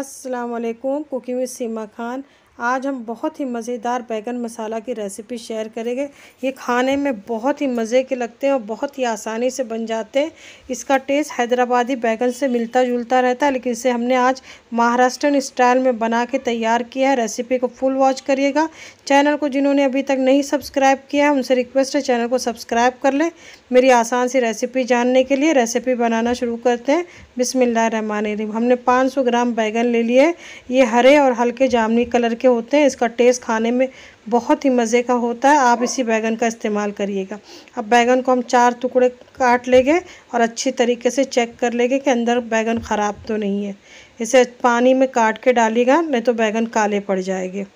असलकुम कुकिंग सीमा खान आज हम बहुत ही मज़ेदार बैगन मसाला की रेसिपी शेयर करेंगे ये खाने में बहुत ही मज़े के लगते हैं और बहुत ही आसानी से बन जाते हैं इसका टेस्ट हैदराबादी बैगन से मिलता जुलता रहता है लेकिन इसे हमने आज महाराष्ट्रन स्टाइल में बना के तैयार किया है रेसिपी को फुल वॉच करिएगा चैनल को जिन्होंने अभी तक नहीं सब्सक्राइब किया है उनसे रिक्वेस्ट है चैनल को सब्सक्राइब कर लें मेरी आसान सी रेसिपी जानने के लिए रेसिपी बनाना शुरू करते हैं बिसमिल्ल हमने पाँच ग्राम बैगन ले लिए ये हरे और हल्के जामनी कलर के के होते हैं इसका टेस्ट खाने में बहुत ही मज़े का होता है आप इसी बैगन का इस्तेमाल करिएगा अब बैगन को हम चार टुकड़े काट लेंगे और अच्छी तरीके से चेक कर लेंगे कि अंदर बैगन ख़राब तो नहीं है इसे पानी में काट के डालिएगा नहीं तो बैगन काले पड़ जाएंगे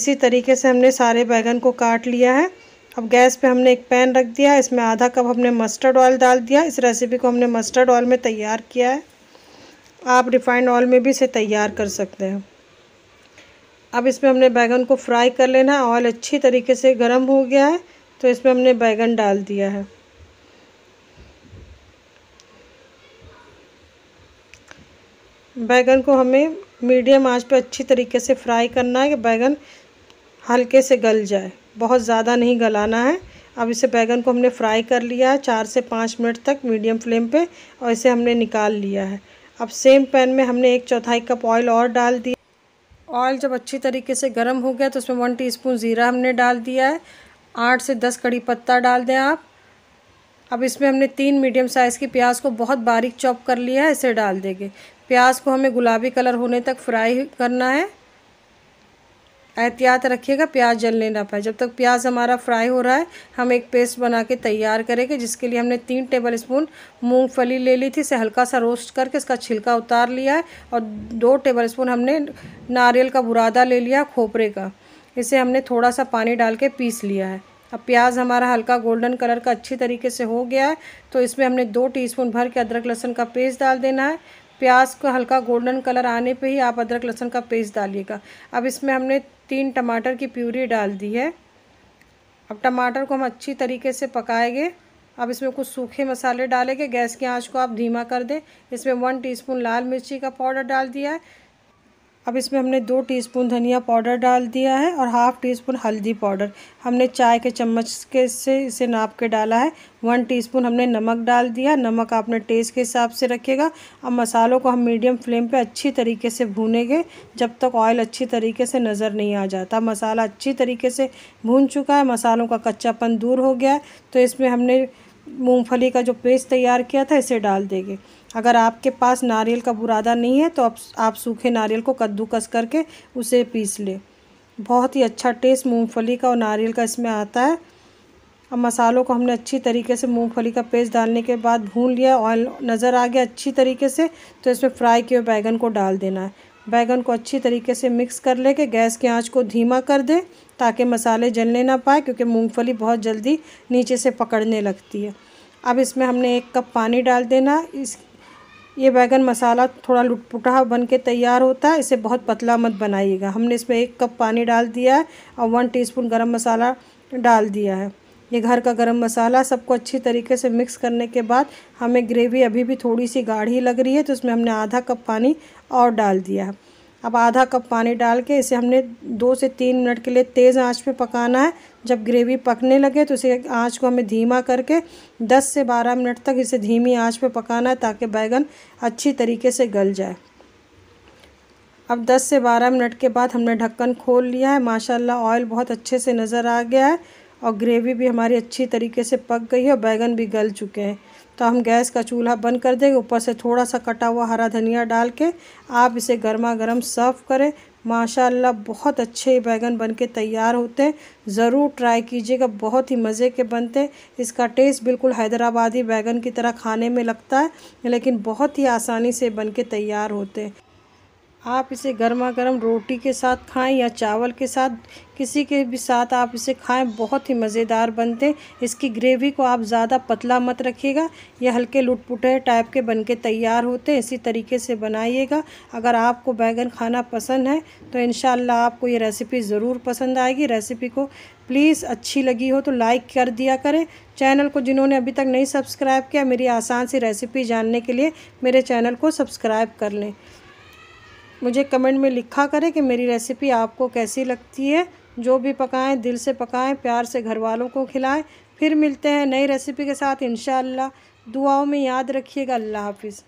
इसी तरीके से हमने सारे बैगन को काट लिया है अब गैस पे हमने एक पैन रख दिया है इसमें आधा कप हमने मस्टर्ड ऑयल डाल दिया इस रेसिपी को हमने मस्टर्ड ऑयल में तैयार किया है आप रिफाइंड ऑयल में भी इसे तैयार कर सकते हैं अब इसमें हमने बैगन को फ्राई कर लेना है ऑयल अच्छी तरीके से गर्म हो गया है तो इसमें हमने बैगन डाल दिया है बैगन को हमें मीडियम आंच पर अच्छी तरीके से फ्राई करना है कि बैगन हल्के से गल जाए बहुत ज़्यादा नहीं गलाना है अब इसे बैगन को हमने फ्राई कर लिया है चार से पाँच मिनट तक मीडियम फ्लेम पे और इसे हमने निकाल लिया है अब सेम पैन में हमने एक चौथाई कप ऑयल और डाल दिया ऑयल जब अच्छी तरीके से गर्म हो गया तो उसमें वन टीस्पून ज़ीरा हमने डाल दिया है आठ से दस कड़ी पत्ता डाल दें आप अब इसमें हमने तीन मीडियम साइज़ की प्याज को बहुत बारीक चॉप कर लिया है इसे डाल देंगे प्याज को हमें गुलाबी कलर होने तक फ्राई करना है एहतियात रखिएगा प्याज जलने ना पाए जब तक प्याज हमारा फ्राई हो रहा है हम एक पेस्ट बना के तैयार करेंगे जिसके लिए हमने तीन टेबल स्पून मूँगफली ले ली थी इसे हल्का सा रोस्ट करके इसका छिलका उतार लिया है और दो टेबल स्पून हमने नारियल का बुरादा ले लिया खोपरे का इसे हमने थोड़ा सा पानी डाल के पीस लिया है अब प्याज हमारा हल्का गोल्डन कलर का अच्छी तरीके से हो गया है तो इसमें हमने दो टीस्पून भर के अदरक लहसुन का पेस्ट डाल देना है प्याज को हल्का गोल्डन कलर आने पे ही आप अदरक लहसुन का पेस्ट डालिएगा अब इसमें हमने तीन टमाटर की प्यूरी डाल दी है अब टमाटर को हम अच्छी तरीके से पकाएंगे अब इसमें कुछ सूखे मसाले डालेंगे गैस की आंच को आप धीमा कर दें इसमें वन टीस्पून लाल मिर्ची का पाउडर डाल दिया है अब इसमें हमने दो टीस्पून धनिया पाउडर डाल दिया है और हाफ़ टी स्पून हल्दी पाउडर हमने चाय के चम्मच के से इसे नाप के डाला है वन टीस्पून हमने नमक डाल दिया नमक आपने टेस्ट के हिसाब से रखेगा अब मसालों को हम मीडियम फ्लेम पे अच्छी तरीके से भूनेंगे जब तक ऑयल अच्छी तरीके से नज़र नहीं आ जाता मसाला अच्छी तरीके से भून चुका है मसालों का कच्चापन दूर हो गया है तो इसमें हमने मूंगफली का जो पेस्ट तैयार किया था इसे डाल देंगे अगर आपके पास नारियल का बुरादा नहीं है तो आप आप सूखे नारियल को कद्दूकस करके उसे पीस लें बहुत ही अच्छा टेस्ट मूंगफली का और नारियल का इसमें आता है अब मसालों को हमने अच्छी तरीके से मूंगफली का पेस्ट डालने के बाद भून लिया ऑयल नज़र आ गया अच्छी तरीके से तो इसमें फ्राई किए बैगन को डाल देना है बैगन को अच्छी तरीके से मिक्स कर ले गैस की आंच को धीमा कर दें ताकि मसाले जलने ना पाए क्योंकि मूंगफली बहुत जल्दी नीचे से पकड़ने लगती है अब इसमें हमने एक कप पानी डाल देना इस ये बैगन मसाला थोड़ा लुटपुटा बन के तैयार होता है इसे बहुत पतला मत बनाइएगा हमने इसमें एक कप पानी डाल दिया है और वन टीस्पून गरम मसाला डाल दिया है ये घर का गरम मसाला सबको अच्छी तरीके से मिक्स करने के बाद हमें ग्रेवी अभी भी थोड़ी सी गाढ़ी लग रही है तो उसमें हमने आधा कप पानी और डाल दिया है अब आधा कप पानी डाल के इसे हमने दो से तीन मिनट के लिए तेज़ आंच पे पकाना है जब ग्रेवी पकने लगे तो इसे आंच को हमें धीमा करके दस से बारह मिनट तक इसे धीमी आँच पर पकाना है ताकि बैगन अच्छी तरीके से गल जाए अब 10 से 12 मिनट के बाद हमने ढक्कन खोल लिया है माशाल्लाह ऑयल बहुत अच्छे से नज़र आ गया है और ग्रेवी भी हमारी अच्छी तरीके से पक गई है और बैगन भी गल चुके हैं तो हम गैस का चूल्हा बंद कर देंगे ऊपर से थोड़ा सा कटा हुआ हरा धनिया डाल के आप इसे गर्मा गर्म सर्व करें माशाल्लाह बहुत अच्छे बैगन बन के तैयार होते हैं ज़रूर ट्राई कीजिएगा बहुत ही मज़े के बनते हैं इसका टेस्ट बिल्कुल हैदराबादी बैगन की तरह खाने में लगता है लेकिन बहुत ही आसानी से बन के तैयार होते हैं आप इसे गर्मा गर्म रोटी के साथ खाएं या चावल के साथ किसी के भी साथ आप इसे खाएं बहुत ही मज़ेदार बनते हैं इसकी ग्रेवी को आप ज़्यादा पतला मत रखिएगा यह हल्के लुटपुटे टाइप के बनके तैयार होते हैं इसी तरीके से बनाइएगा अगर आपको बैगन खाना पसंद है तो इन आपको ये रेसिपी ज़रूर पसंद आएगी रेसिपी को प्लीज़ अच्छी लगी हो तो लाइक कर दिया करें चैनल को जिन्होंने अभी तक नहीं सब्सक्राइब किया मेरी आसान सी रेसिपी जानने के लिए मेरे चैनल को सब्सक्राइब कर लें मुझे कमेंट में लिखा करें कि मेरी रेसिपी आपको कैसी लगती है जो भी पकाएं दिल से पकाएं प्यार से घर वालों को खिलाएं फिर मिलते हैं नई रेसिपी के साथ इन दुआओं में याद रखिएगा अल्लाह हाफिज़